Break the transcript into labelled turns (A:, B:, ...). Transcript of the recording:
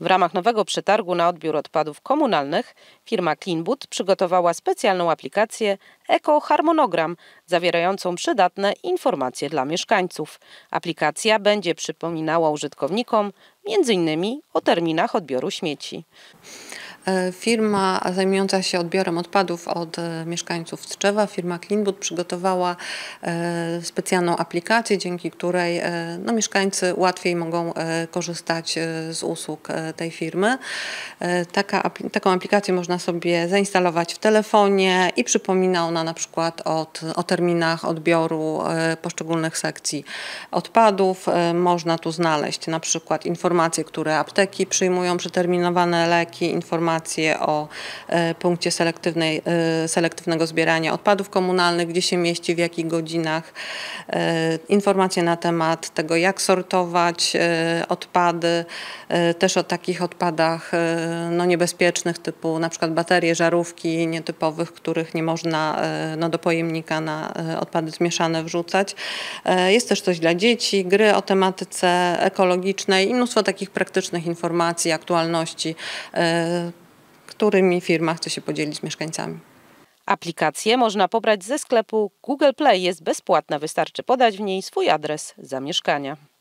A: W ramach nowego przetargu na odbiór odpadów komunalnych firma Cleanbud przygotowała specjalną aplikację Ekoharmonogram zawierającą przydatne informacje dla mieszkańców. Aplikacja będzie przypominała użytkownikom m.in. o terminach odbioru śmieci.
B: E, firma zajmująca się odbiorem odpadów od e, mieszkańców Tczewa, firma Cleanboot przygotowała e, specjalną aplikację, dzięki której no, mieszkańcy łatwiej mogą korzystać z usług tej firmy. Taka, taką aplikację można sobie zainstalować w telefonie i przypomina ona na przykład od, o terminach odbioru poszczególnych sekcji odpadów. Można tu znaleźć na przykład informacje, które apteki przyjmują przeterminowane leki, informacje informacje o e, punkcie selektywnej, e, selektywnego zbierania odpadów komunalnych, gdzie się mieści, w jakich godzinach, e, informacje na temat tego, jak sortować odpady, też o takich odpadach no, niebezpiecznych typu na przykład baterie, żarówki nietypowych, których nie można no, do pojemnika na odpady zmieszane wrzucać. Jest też coś dla dzieci, gry o tematyce ekologicznej i mnóstwo takich praktycznych informacji, aktualności którymi firma chce się podzielić z mieszkańcami.
A: Aplikację można pobrać ze sklepu Google Play. Jest bezpłatna, wystarczy podać w niej swój adres zamieszkania.